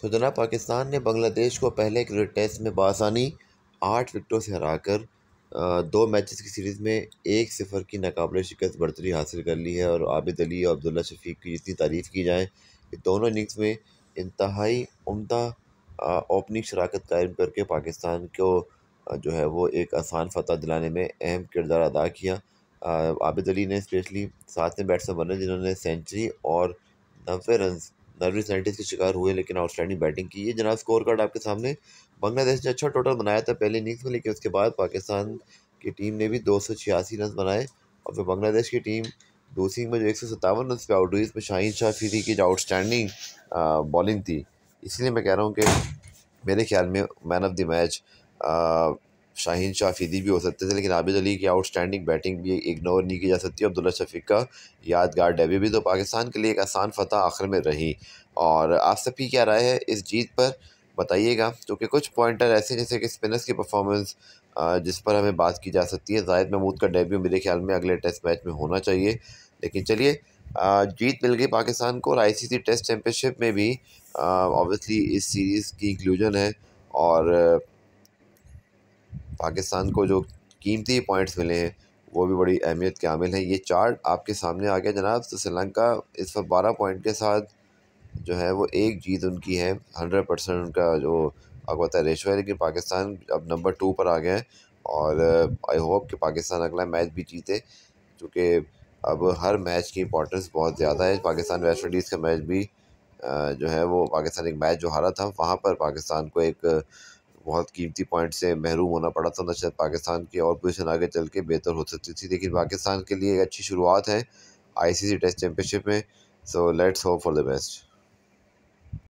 तो जनाब पाकिस्तान ने बांग्लादेश को पहले क्रिकेट टेस्ट में बासानी आठ विकटों से हराकर दो मैचेस की सीरीज़ में एक सिफर की नाकबले शिकस्त बढ़तरी हासिल कर ली है और आबिद अली और अब्दुल्ला शफीक की जितनी तारीफ़ की जाए कि दोनों इनिंग्स में इंतहाई उमदा ओपनिंग शराकत कायम करके पाकिस्तान को जो है वो एक आसान फतह दिलाने में अहम किरदार अदा किया आबिद अली ने स्पेशली सातवें बैट्समैन बने जिन्होंने सेंचुरी और नब्बे रन नर्विस नाइन्टीज़ के शिकार हुए लेकिन आउटस्टैंडिंग बैटिंग की ये जनाब स्कोर कार्ड आपके सामने बांग्लादेश ने अच्छा टोटल बनाया था पहले इनिंग्स में लेकिन उसके बाद पाकिस्तान की टीम ने भी दो सौ छियासी रन बनाए और फिर बांग्लादेश की टीम दूसरी में जो एक सौ सत्तावन रन पर आउट हुई इसमें शाहिद शाह फीरी की जो आउटस्टैंडिंग बॉलिंग थी इसलिए मैं कह रहा हूँ कि मेरे ख्याल में man of the match Shaheen Shah Afridi भी हो सकते थे लेकिन आबिद अली की आउटस्टैंडिंग बैटिंग भी इग्नोर नहीं की जा सकती अब्दुल्ला शफीक का यादगार डेब्यू भी तो पाकिस्तान के लिए एक आसान फतह आखिर में रही और आप सभी क्या राय है इस जीत पर बताइएगा क्योंकि कुछ पॉइंटर ऐसे जैसे कि स्पिनर्स की परफॉर्मेंस जिस पर हमें बात की जा सकती है ज़ायद महमूद का डेब्यू मेरे ख्याल में अगले टेस्ट मैच में होना चाहिए लेकिन चलिए जीत मिल गई पाकिस्तान को और आईसीसी टेस्ट चैम्पियनशिप में भी ऑब्वियसली इस सीरीज़ की इंक्लूजन है और पाकिस्तान को जो कीमती पॉइंट्स मिले हैं वो भी बड़ी अहमियत के आमिल है ये चार्ट आपके सामने आ गया जनाब तो श्रीलंका इस वक्त बारह पॉइंट के साथ जो है वो एक जीत उनकी है हंड्रेड परसेंट उनका जो अगवा है रेशो है लेकिन पाकिस्तान अब नंबर टू पर आ गए हैं और आई होप कि पाकिस्तान अगला मैच भी जीते क्योंकि अब हर मैच की इंपॉर्टेंस बहुत ज़्यादा है पाकिस्तान वेस्ट इंडीज़ का मैच भी जो है वो पाकिस्तान एक मैच जो हारा था वहाँ पर पाकिस्तान को एक बहुत कीमती पॉइंट से महरूम होना पड़ा था ना शायद पाकिस्तान की और पोजिशन आगे चल के बेहतर हो सकती थी लेकिन पाकिस्तान के लिए एक अच्छी शुरुआत है आईसीसी टेस्ट चैम्पियनशिप में so let's hope for the best